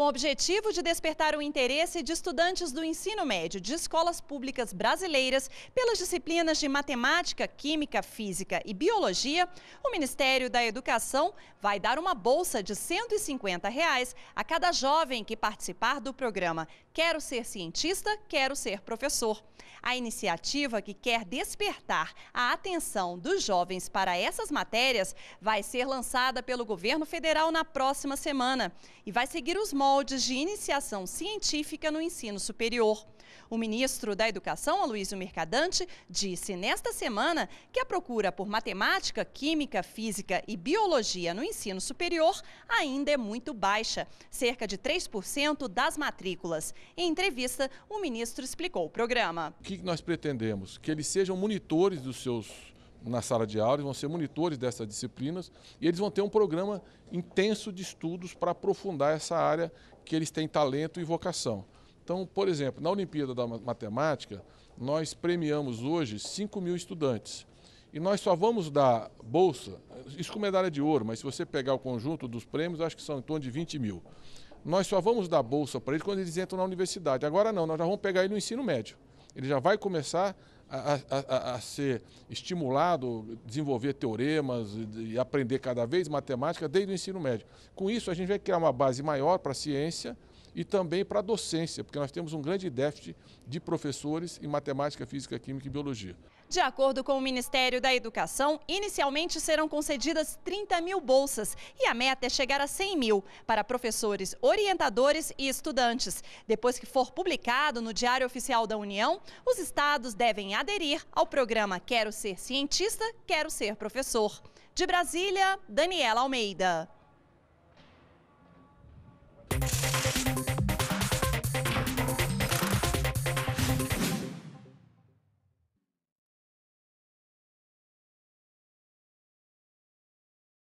com o objetivo de despertar o interesse de estudantes do ensino médio de escolas públicas brasileiras pelas disciplinas de matemática, química, física e biologia, o Ministério da Educação vai dar uma bolsa de R$ 150 reais a cada jovem que participar do programa Quero Ser Cientista, Quero Ser Professor. A iniciativa que quer despertar a atenção dos jovens para essas matérias vai ser lançada pelo governo federal na próxima semana e vai seguir os moldes moldes de iniciação científica no ensino superior. O ministro da Educação, Aloysio Mercadante, disse nesta semana que a procura por matemática, química, física e biologia no ensino superior ainda é muito baixa, cerca de 3% das matrículas. Em entrevista, o ministro explicou o programa. O que nós pretendemos? Que eles sejam monitores dos seus na sala de aula, vão ser monitores dessas disciplinas e eles vão ter um programa intenso de estudos para aprofundar essa área que eles têm talento e vocação. Então, por exemplo, na Olimpíada da Matemática, nós premiamos hoje 5 mil estudantes. E nós só vamos dar bolsa, isso com medalha de ouro, mas se você pegar o conjunto dos prêmios, acho que são em torno de 20 mil. Nós só vamos dar bolsa para eles quando eles entram na universidade. Agora não, nós já vamos pegar ele no ensino médio ele já vai começar a, a, a, ser estimulado, desenvolver teoremas e aprender cada vez matemática desde o ensino médio. Com isso, a gente vai criar uma base maior para a ciência, e também para a docência, porque nós temos um grande déficit de professores em matemática, física, química e biologia. De acordo com o Ministério da Educação, inicialmente serão concedidas 30 mil bolsas e a meta é chegar a 100 mil para professores, orientadores e estudantes. Depois que for publicado no Diário Oficial da União, os estados devem aderir ao programa Quero Ser Cientista, Quero Ser Professor. De Brasília, Daniela Almeida.